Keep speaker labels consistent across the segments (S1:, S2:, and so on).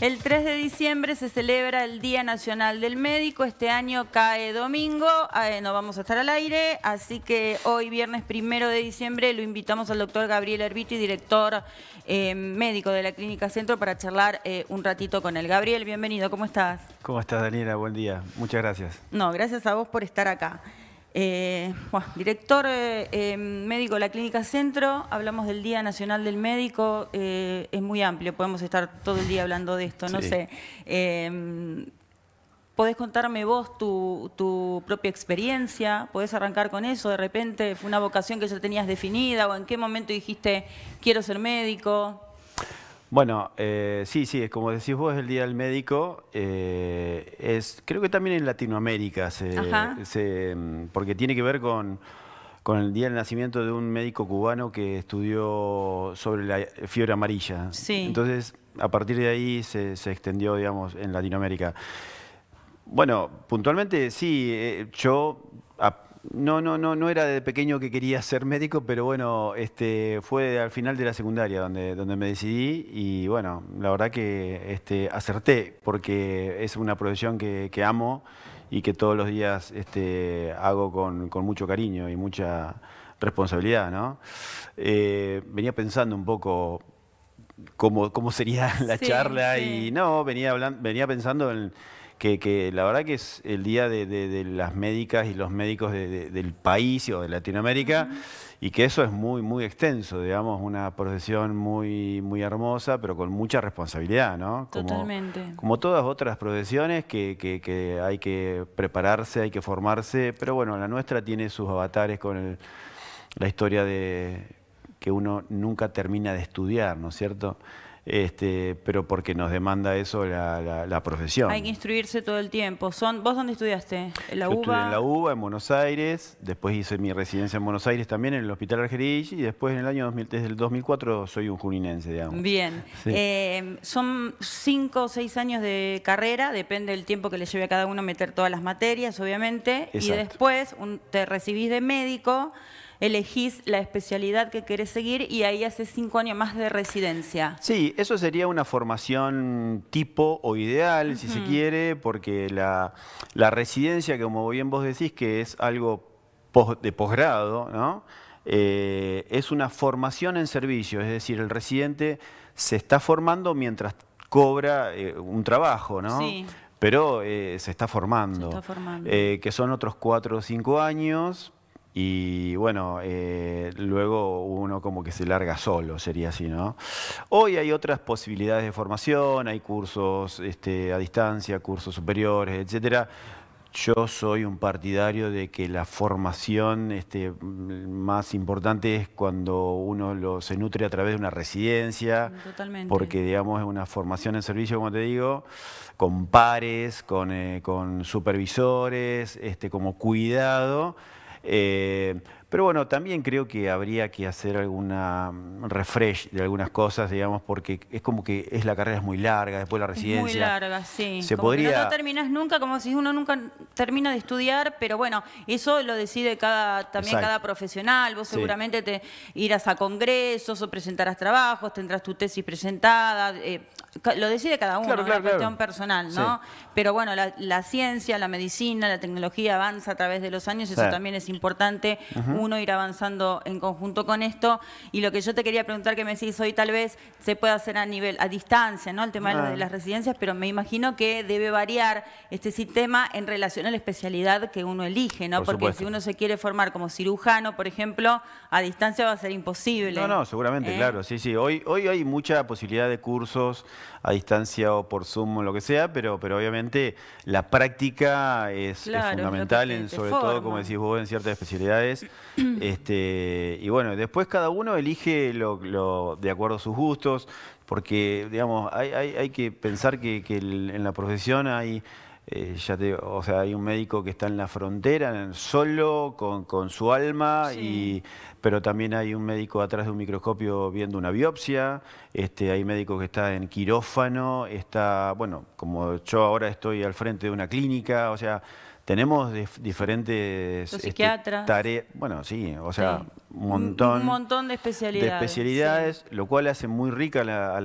S1: El 3 de diciembre se celebra el Día Nacional del Médico. Este año cae domingo, eh, no vamos a estar al aire, así que hoy viernes 1 de diciembre lo invitamos al doctor Gabriel Arbiti, director eh, médico de la Clínica Centro, para charlar eh, un ratito con él. Gabriel, bienvenido, ¿cómo estás?
S2: ¿Cómo estás, Daniela? Buen día, muchas gracias.
S1: No, gracias a vos por estar acá. Eh, director eh, em, médico de la Clínica Centro, hablamos del Día Nacional del Médico, eh, es muy amplio, podemos estar todo el día hablando de esto, no sé. Em, ¿Podés contarme vos tu, tu, propia experiencia? ¿Podés arrancar con eso? ¿De repente fue una vocación que ya tenías definida? ¿O en qué momento dijiste, quiero ser médico?
S2: Bueno, eh, sí, sí, sí, como decís vos, el Día del Médico eh, es, creo que también en Latinoamérica, se, mm, porque tiene que ver con, el día del nacimiento de un médico cubano que estudió sobre la fiebre amarilla. Sí. Entonces, a partir de ahí se, extendió, digamos, en Latinoamérica. Bueno, puntualmente sí, eh, yo no, no, no, no era de pequeño que quería ser médico, pero bueno, este, fue al final de la secundaria donde, donde me decidí y bueno, la verdad que este, acerté porque es una profesión que, amo y que todos los días este, hago con, mucho cariño y mucha responsabilidad, ¿no? Eh, venía pensando un poco cómo, cómo sería la charla y no, venía, venía pensando en que, la verdad que es el día de, las médicas y los médicos del país o de Latinoamérica. Y que eso es muy, muy extenso, digamos, una profesión muy, muy hermosa, pero con mucha responsabilidad, ¿no? Como, Totalmente. Como todas otras profesiones que, hay que prepararse, hay que formarse, pero bueno, la nuestra tiene sus avatares con la historia de que uno nunca termina de estudiar, ¿no es cierto? este, pero porque nos demanda eso la, profesión. Hay que
S1: instruirse todo el tiempo. Son, ¿Vos dónde estudiaste? ¿En la UBA? Estudié en la
S2: UBA, en Buenos Aires, después hice mi residencia en Buenos Aires también, en el Hospital Argerich, y después en el año 2000, desde 2004 soy un juninense, digamos.
S1: Bien. Eh, son cinco o seis años de carrera, depende del tiempo que le lleve a cada uno meter todas las materias, obviamente, y después te recibís de médico elegís la especialidad que querés seguir y ahí haces cinco años más de residencia.
S2: Sí, eso sería una formación tipo o ideal, si se quiere, porque la, residencia, como bien vos decís, que es algo de posgrado, ¿no? Eh, es una formación en servicio, es decir, el residente se está formando mientras cobra eh, un trabajo, ¿no? Pero eh, se está formando. que son otros cuatro o cinco años y bueno, eh, luego uno como que se larga solo, sería así, ¿no? Hoy hay otras posibilidades de formación, hay cursos este, a distancia, cursos superiores, etcétera. Yo soy un partidario de que la formación este, más importante es cuando uno se nutre a través de una residencia. Totalmente. Porque, digamos, es una formación en servicio, como te digo, con pares, con, eh, supervisores, este, como cuidado. Eh, Pero bueno, también creo que habría que hacer alguna mm, refresh de algunas cosas, digamos, porque es como que es la carrera es muy larga, después la residencia. muy larga,
S1: sí. Se podría... no, nunca, como si uno nunca termina de estudiar, pero bueno, eso lo decide cada, también cada profesional. Vos seguramente te irás a congresos o presentarás trabajos, tendrás tu tesis presentada. Eh, lo decide cada uno, es una cuestión personal, ¿no? Pero bueno, la, ciencia, la medicina, la tecnología avanza a través de los años, eso también es importante uno ir avanzando en conjunto con esto. Y lo que yo te quería preguntar, que me decís hoy, tal vez se puede hacer a nivel, a distancia, ¿no? El tema de las residencias, pero me imagino que debe variar este sistema en relación a la especialidad que uno elige, ¿no? Porque si uno se quiere formar como cirujano, por ejemplo, a distancia va a ser imposible.
S2: No, no, seguramente, ¿Eh? claro. Sí, sí. Hoy, hoy hay mucha posibilidad de cursos a distancia o por Zoom o lo que sea, pero, pero obviamente la práctica es, fundamental, sobre todo, como decís vos, en ciertas especialidades. este, y bueno, después cada uno elige lo, de acuerdo a sus gustos, porque digamos, hay, hay, que pensar que, en la profesión hay... Eh, ya o sea, hay un médico que está en la frontera, solo, con, su alma, y, pero también hay un médico atrás de un microscopio viendo una biopsia, este, hay médico que está en quirófano, está, bueno, como yo ahora estoy al frente de una clínica, o sea, tenemos diferentes este, tareas, bueno, sí, o sea, Un, montón, un
S1: montón de especialidades. especialidades,
S2: lo cual hace muy rica a,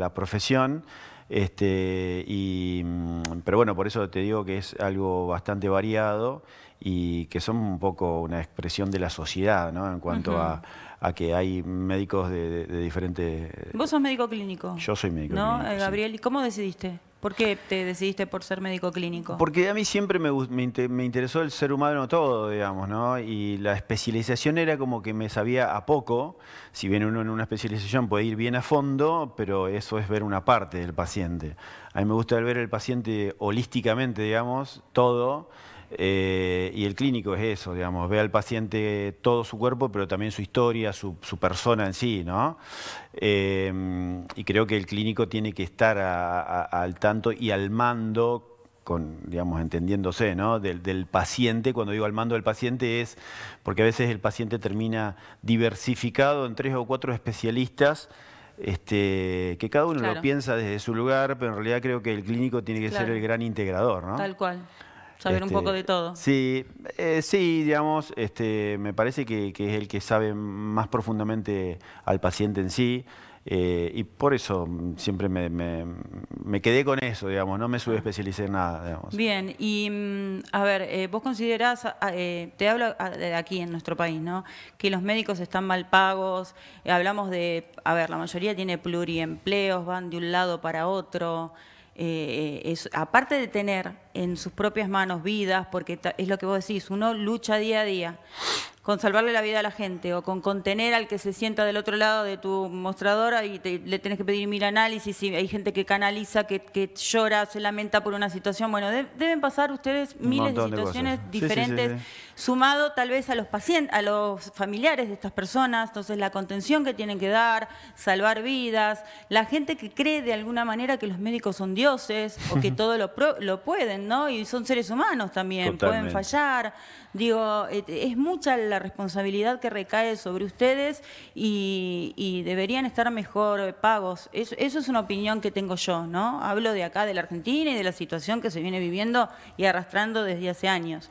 S2: la, profesión. Este, y, mm, pero bueno, por eso te digo que es algo bastante variado y que son un poco una expresión de la sociedad, ¿no? En cuanto a a que hay médicos de, diferentes... Eh, Vos
S1: sos médico clínico. Yo
S2: soy médico ¿No? clínico.
S1: Gabriel? ¿Cómo decidiste? ¿Por qué te decidiste por ser médico clínico?
S2: Porque a mí siempre me, me, interesó el ser humano todo, digamos, ¿no? Y la especialización era como que me sabía a poco. Si bien uno en una especialización puede ir bien a fondo, pero eso es ver una parte del paciente. A mí me gusta ver el paciente holísticamente, digamos, todo. Eh, y el clínico es eso, digamos, ve al paciente todo su cuerpo, pero también su historia, su, persona en sí, ¿no? Em, y creo que el clínico tiene que estar al tanto y al mando con, digamos, entendiéndose, ¿no? Del, paciente, cuando digo al mando del paciente es porque a veces el paciente termina diversificado en tres o cuatro especialistas, este, que cada uno lo piensa desde su lugar, pero en realidad creo que el clínico tiene que ser el gran integrador, ¿no? Tal
S1: cual. Saber un este, poco de todo.
S2: Sí, eh, sí, digamos, este, me parece que, es el que sabe más profundamente al paciente en sí. Eh, y por eso siempre me, quedé con eso, digamos, no me subespecialicé en nada. Digamos.
S1: Bien, y mm, a ver, eh, vos considerás, ah, te hablo ah, de aquí en nuestro país, ¿no? Que los médicos están mal pagos, hablamos de, a ver, la mayoría tiene pluriempleos, van de un lado para otro. Es, aparte de tener en sus propias manos vidas, porque es lo que vos decís, uno lucha día a día con salvarle la vida a la gente o con contener al que se sienta del otro lado de tu mostradora y le tenés que pedir mil análisis y hay gente que canaliza, que, llora, se lamenta por una situación. Bueno, deben pasar ustedes miles de situaciones diferentes, sumado tal vez a los pacientes, a los familiares de estas personas, entonces la contención que tienen que dar, salvar vidas, la gente que cree de alguna manera que los médicos son dioses o que todo lo, lo pueden, y son seres humanos también, pueden fallar. Digo, eh, es mucha la responsabilidad que recae sobre ustedes y, deberían estar mejor pagos. Eso, eso es una opinión que tengo yo, ¿no? Hablo de acá, de la Argentina y de la situación que se viene viviendo y arrastrando desde hace años.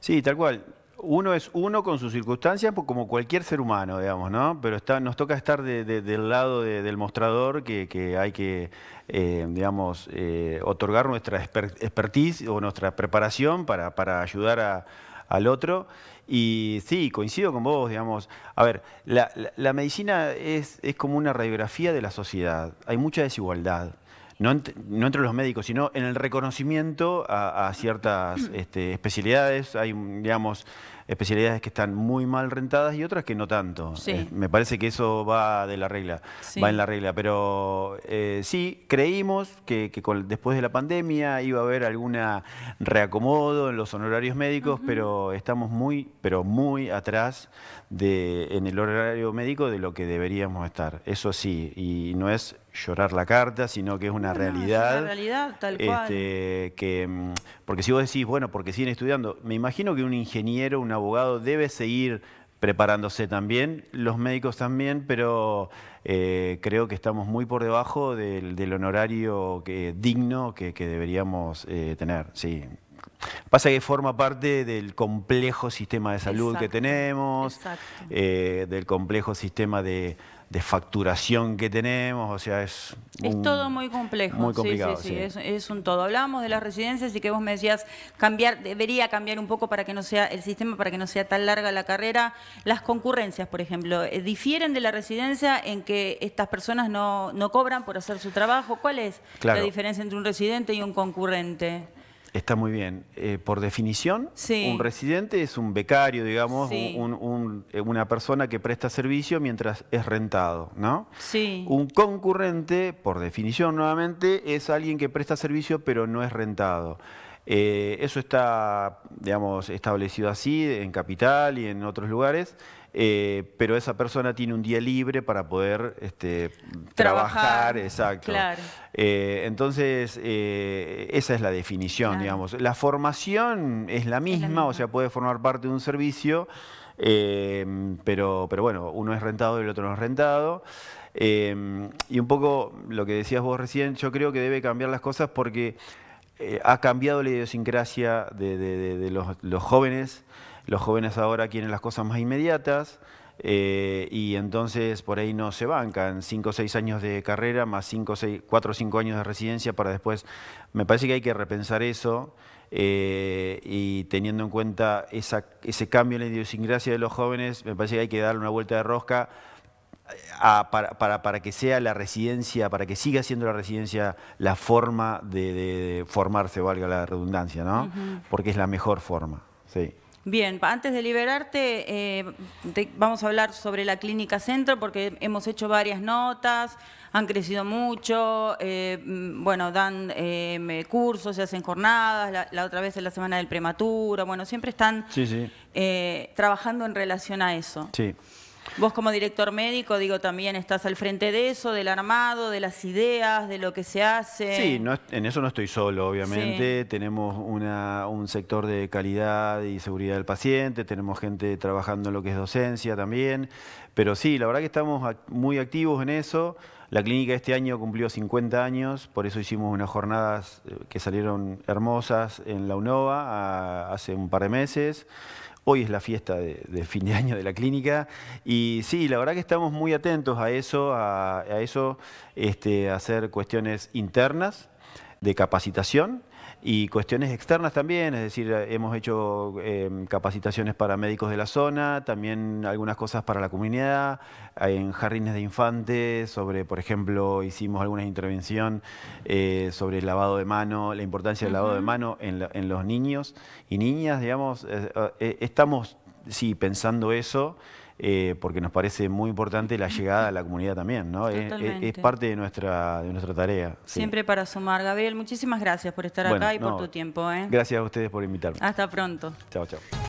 S2: Sí, tal cual uno es uno con sus circunstancias, pues como cualquier ser humano, digamos, ¿no? Pero nos toca estar del lado del mostrador que, hay que, eh, digamos, eh, otorgar nuestra expertise o nuestra preparación para, ayudar al otro. Y sí, coincido con vos, digamos. A ver, la, medicina es como una radiografía de la sociedad. Hay mucha desigualdad no, entre los médicos, sino en el reconocimiento a, ciertas este, especialidades. Hay, digamos, especialidades que están muy mal rentadas y otras que no tanto. me parece que eso va de la regla, va en la regla. Pero eh, sí, creímos que, después de la pandemia iba a haber alguna reacomodo en los honorarios médicos, pero estamos muy, pero muy atrás de, en el horario médico de lo que deberíamos estar. Eso sí, y no es llorar la carta, sino que es una realidad. Ah, es una
S1: realidad, tal
S2: este, Que, mm, porque si vos decís, bueno, porque siguen estudiando, me imagino que un ingeniero, un abogado debe seguir preparándose también, los médicos también, pero eh, creo que estamos muy por debajo del, honorario que, digno que, deberíamos eh, tener. Sí. Pasa que forma parte del complejo sistema de salud que tenemos, eh, del complejo sistema de, de facturación que tenemos, o sea, es... es todo
S1: muy complejo. sí, sí, Es, un todo. Hablábamos de las residencias y que vos me decías, cambiar, debería cambiar un poco para que no sea el sistema, para que no sea tan larga la carrera. Las concurrencias, por ejemplo, eh, ¿difieren de la residencia en que estas personas no, no cobran por hacer su trabajo? ¿Cuál es la diferencia entre un residente y un concurrente?
S2: Está muy bien. Eh, por definición, un residente es un becario, digamos, eh, una persona que presta servicio mientras es rentado, ¿no? Un concurrente, por definición nuevamente, es alguien que presta servicio pero no es rentado. Eh, eso está, digamos, establecido así en Capital y en otros lugares. Eh, pero esa persona tiene un día libre para poder este, trabajar, exacto. Eh, entonces, eh, esa es la definición, digamos. La formación es la, misma, o sea, puede formar parte de un servicio, pero, pero bueno, uno es rentado y el otro no es rentado. y un poco lo que decías vos recién, yo creo que debe cambiar las cosas porque ha cambiado la idiosincrasia de, los jóvenes. Los jóvenes ahora quieren las cosas más inmediatas. Eh, y entonces por ahí no se bancan Cinco o seis años de carrera más 5 seis cuatro o cinco años de residencia para después. Me parece que hay que repensar eso eh, y teniendo en cuenta esa, ese cambio en la idiosincrasia de los jóvenes, me parece que hay que darle una vuelta de rosca eh, para, para, que sea la residencia, para que siga siendo la residencia la forma de, formarse, valga la redundancia, ¿no? Porque es la mejor forma, sí.
S1: Bien, antes de liberarte, eh, vamos a hablar sobre la Clínica Centro porque hemos hecho varias notas, han crecido mucho, eh, mm, bueno, dan eh, cursos, se hacen jornadas, la, otra vez en la semana del prematuro, bueno, siempre están trabajando en relación a eso. Sí. Vos como director médico, digo, también estás al frente de eso, del armado, de las ideas, de lo que se hace. Sí,
S2: en eso no estoy solo, obviamente. Tenemos un sector de calidad y seguridad del paciente, tenemos gente trabajando en lo que es docencia también. Pero sí, la verdad que estamos muy activos en eso. La clínica este año cumplió 50 años, por eso hicimos unas jornadas eh, que salieron hermosas en la UNOVA hace un par de meses. Hoy es la fiesta de, fin de año de la clínica y sí, la verdad que estamos muy atentos a eso, a, eso, este, a hacer cuestiones internas de capacitación y cuestiones externas también, es decir, hemos hecho em, capacitaciones para médicos de la zona, también algunas cosas para la comunidad, eh, en jardines de infantes, sobre, por ejemplo, hicimos alguna intervención eh, sobre el lavado de mano, la importancia del lavado de mano en, los niños y niñas, digamos, eh, estamos, sí, pensando eso. Eh, porque nos parece muy importante la llegada a la comunidad también, ¿no? Eh, eh, es, parte de nuestra, de nuestra tarea. Siempre
S1: para sumar. Gabriel, muchísimas gracias por estar acá y por tu tiempo. Gracias
S2: a ustedes por invitarme. Hasta pronto. Chao, chao.